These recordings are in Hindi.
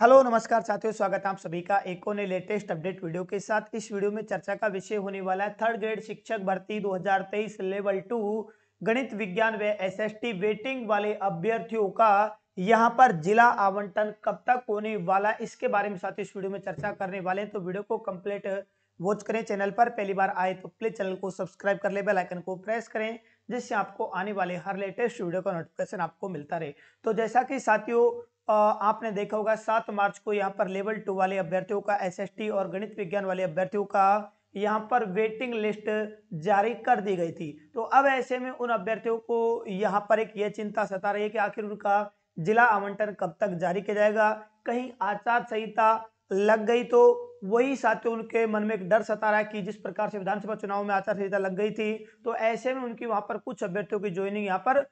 हेलो नमस्कार साथियों स्वागत है आप सभी का एक ने लेटेस्ट अपडेट वीडियो के साथ इस वीडियो में चर्चा का विषय होने वाला है थर्ड ग्रेड शिक्षक भर्ती 2023 लेवल टू गणित विज्ञान व एसएसटी वेटिंग वाले अभ्यर्थियों का यहां पर जिला आवंटन कब तक होने वाला है इसके बारे में साथ इस वीडियो में चर्चा करने वाले हैं तो वीडियो को कम्प्लीट वॉच करें चैनल पर पहली बार आए तो प्लीज चैनल को सब्सक्राइब कर ले बेलाइकन को प्रेस करें जिससे आपको आने वाले हर लेटेस्ट वीडियो का नोटिफिकेशन आपको मिलता रहे तो जैसा कि साथियों आपने देखा होगा सात मार्च को यहाँ पर लेवल टू वाले अभ्यर्थियों का एसएसटी और गणित विज्ञान वाले अभ्यर्थियों का यहाँ पर वेटिंग लिस्ट जारी कर दी गई थी तो अब ऐसे में उन अभ्यर्थियों को यहाँ पर एक ये चिंता सता रही है कि आखिर उनका जिला आवंटन कब तक जारी किया जाएगा कहीं आचार संहिता लग गई तो वही साथियों उनके मन में एक डर सता रहा है कि जिस प्रकार से विधानसभा चुनाव में आचार संहिता लग गई थी तो ऐसे में उनकी वहां पर कुछ अभ्यर्थियों की ज्वाइनिंग यहाँ पर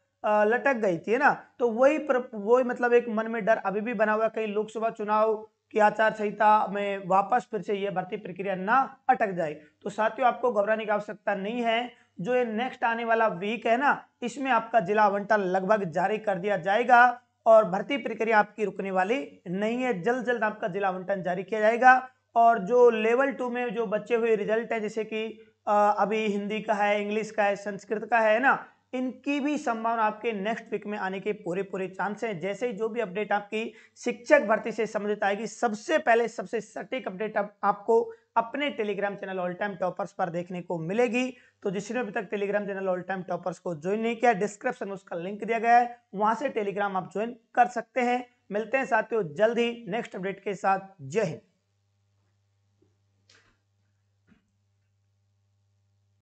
लटक गई थी है ना तो वही पर वही मतलब एक मन में डर अभी भी बना हुआ कहीं लोकसभा चुनाव की आचार संहिता में वापस फिर से ये भर्ती प्रक्रिया ना अटक जाए तो साथियों आपको घबराने की आवश्यकता नहीं है जो ये नेक्स्ट आने वाला वीक है ना इसमें आपका जिला आवंटन लगभग जारी कर दिया जाएगा और भर्ती प्रक्रिया आपकी रुकने वाली नहीं है जल्द जल्द आपका जिला आवंटन जारी किया जाएगा और जो लेवल टू में जो बचे हुए रिजल्ट है जैसे कि अभी हिंदी का है इंग्लिश का है संस्कृत का है ना इनकी भी संभावना आपके नेक्स्ट वीक में आने के पूरे पूरे चांस हैं जैसे ही जो भी अपडेट आपकी शिक्षक भर्ती से संबंधित आएगी सबसे पहले सबसे सटीक अपडेट आप, आपको अपने Telegram channel all time toppers पर देखने को मिलेगी तो जिसने अभी तक Telegram channel all time toppers को ज्वाइन नहीं किया डिस्क्रिप्शन में उसका लिंक दिया गया है वहां से टेलीग्राम आप ज्वाइन कर सकते हैं मिलते हैं साथियों जल्द ही नेक्स्ट अपडेट के साथ जय हिंद